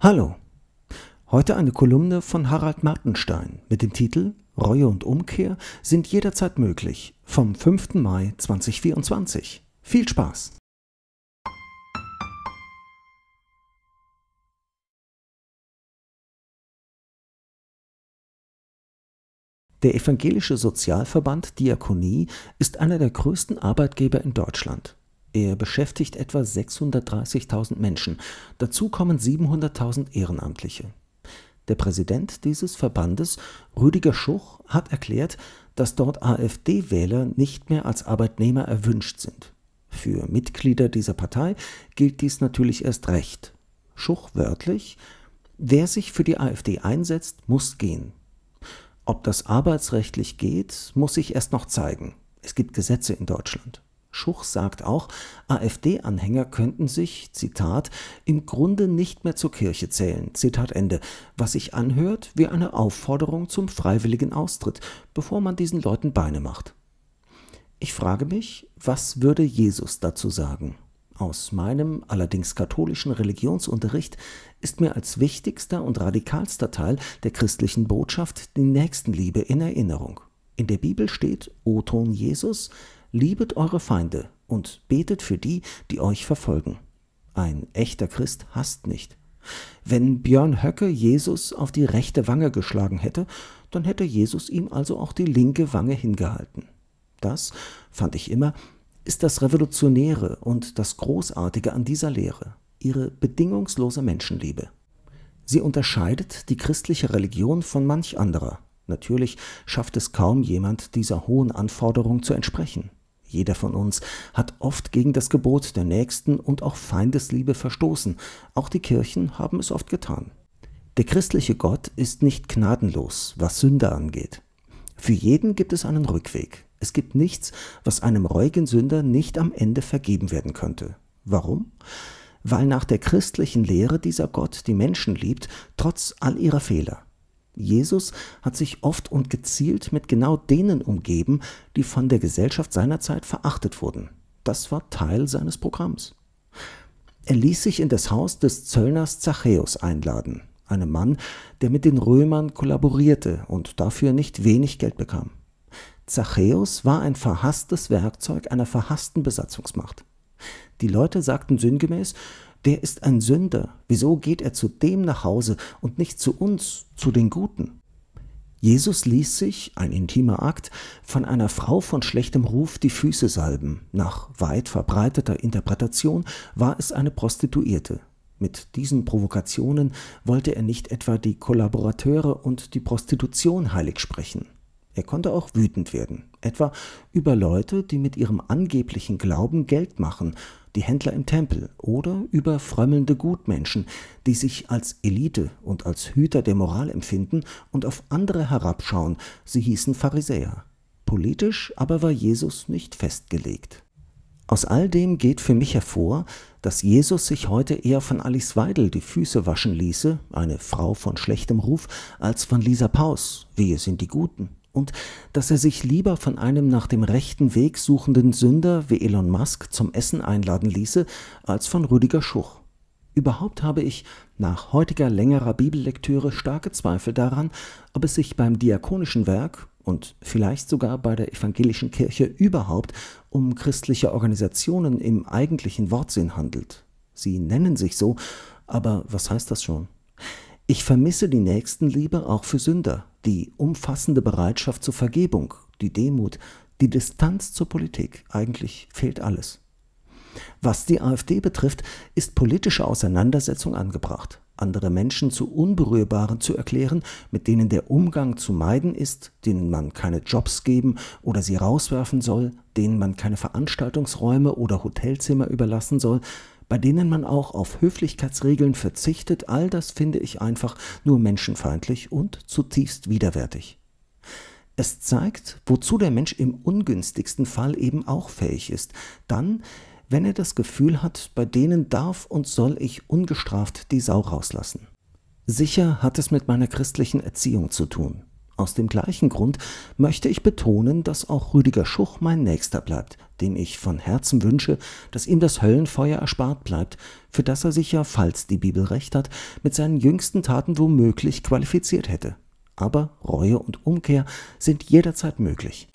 Hallo. Heute eine Kolumne von Harald Martenstein mit dem Titel Reue und Umkehr sind jederzeit möglich vom 5. Mai 2024. Viel Spaß! Der Evangelische Sozialverband Diakonie ist einer der größten Arbeitgeber in Deutschland. Er beschäftigt etwa 630.000 Menschen. Dazu kommen 700.000 Ehrenamtliche. Der Präsident dieses Verbandes, Rüdiger Schuch, hat erklärt, dass dort AfD-Wähler nicht mehr als Arbeitnehmer erwünscht sind. Für Mitglieder dieser Partei gilt dies natürlich erst recht. Schuch wörtlich, wer sich für die AfD einsetzt, muss gehen. Ob das arbeitsrechtlich geht, muss sich erst noch zeigen. Es gibt Gesetze in Deutschland. Schuch sagt auch, AfD-Anhänger könnten sich, Zitat, im Grunde nicht mehr zur Kirche zählen, Zitat Ende, was sich anhört wie eine Aufforderung zum freiwilligen Austritt, bevor man diesen Leuten Beine macht. Ich frage mich, was würde Jesus dazu sagen? Aus meinem allerdings katholischen Religionsunterricht ist mir als wichtigster und radikalster Teil der christlichen Botschaft die Nächstenliebe in Erinnerung. In der Bibel steht, O Ton Jesus, liebet eure Feinde und betet für die, die euch verfolgen. Ein echter Christ hasst nicht. Wenn Björn Höcke Jesus auf die rechte Wange geschlagen hätte, dann hätte Jesus ihm also auch die linke Wange hingehalten. Das, fand ich immer, ist das Revolutionäre und das Großartige an dieser Lehre, ihre bedingungslose Menschenliebe. Sie unterscheidet die christliche Religion von manch anderer. Natürlich schafft es kaum jemand, dieser hohen Anforderung zu entsprechen. Jeder von uns hat oft gegen das Gebot der Nächsten und auch Feindesliebe verstoßen. Auch die Kirchen haben es oft getan. Der christliche Gott ist nicht gnadenlos, was Sünder angeht. Für jeden gibt es einen Rückweg. Es gibt nichts, was einem reuigen Sünder nicht am Ende vergeben werden könnte. Warum? Weil nach der christlichen Lehre dieser Gott die Menschen liebt, trotz all ihrer Fehler. Jesus hat sich oft und gezielt mit genau denen umgeben, die von der Gesellschaft seiner Zeit verachtet wurden. Das war Teil seines Programms. Er ließ sich in das Haus des Zöllners Zachäus einladen, einem Mann, der mit den Römern kollaborierte und dafür nicht wenig Geld bekam. Zachäus war ein verhasstes Werkzeug einer verhassten Besatzungsmacht. Die Leute sagten sinngemäß, der ist ein Sünder, wieso geht er zu dem nach Hause und nicht zu uns, zu den Guten? Jesus ließ sich, ein intimer Akt, von einer Frau von schlechtem Ruf die Füße salben. Nach weit verbreiteter Interpretation war es eine Prostituierte. Mit diesen Provokationen wollte er nicht etwa die Kollaborateure und die Prostitution heilig sprechen. Er konnte auch wütend werden, etwa über Leute, die mit ihrem angeblichen Glauben Geld machen, die Händler im Tempel oder über frömmelnde Gutmenschen, die sich als Elite und als Hüter der Moral empfinden und auf andere herabschauen, sie hießen Pharisäer. Politisch aber war Jesus nicht festgelegt. Aus all dem geht für mich hervor, dass Jesus sich heute eher von Alice Weidel die Füße waschen ließe, eine Frau von schlechtem Ruf, als von Lisa Paus, wie es sind die Guten und dass er sich lieber von einem nach dem rechten Weg suchenden Sünder wie Elon Musk zum Essen einladen ließe, als von Rüdiger Schuch. Überhaupt habe ich nach heutiger längerer Bibellektüre starke Zweifel daran, ob es sich beim diakonischen Werk und vielleicht sogar bei der evangelischen Kirche überhaupt um christliche Organisationen im eigentlichen Wortsinn handelt. Sie nennen sich so, aber was heißt das schon? Ich vermisse die Nächstenliebe auch für Sünder, die umfassende Bereitschaft zur Vergebung, die Demut, die Distanz zur Politik. Eigentlich fehlt alles. Was die AfD betrifft, ist politische Auseinandersetzung angebracht. Andere Menschen zu Unberührbaren zu erklären, mit denen der Umgang zu meiden ist, denen man keine Jobs geben oder sie rauswerfen soll, denen man keine Veranstaltungsräume oder Hotelzimmer überlassen soll, bei denen man auch auf Höflichkeitsregeln verzichtet, all das finde ich einfach nur menschenfeindlich und zutiefst widerwärtig. Es zeigt, wozu der Mensch im ungünstigsten Fall eben auch fähig ist, dann, wenn er das Gefühl hat, bei denen darf und soll ich ungestraft die Sau rauslassen. Sicher hat es mit meiner christlichen Erziehung zu tun. Aus dem gleichen Grund möchte ich betonen, dass auch Rüdiger Schuch mein Nächster bleibt, dem ich von Herzen wünsche, dass ihm das Höllenfeuer erspart bleibt, für das er sich ja, falls die Bibel recht hat, mit seinen jüngsten Taten womöglich qualifiziert hätte. Aber Reue und Umkehr sind jederzeit möglich.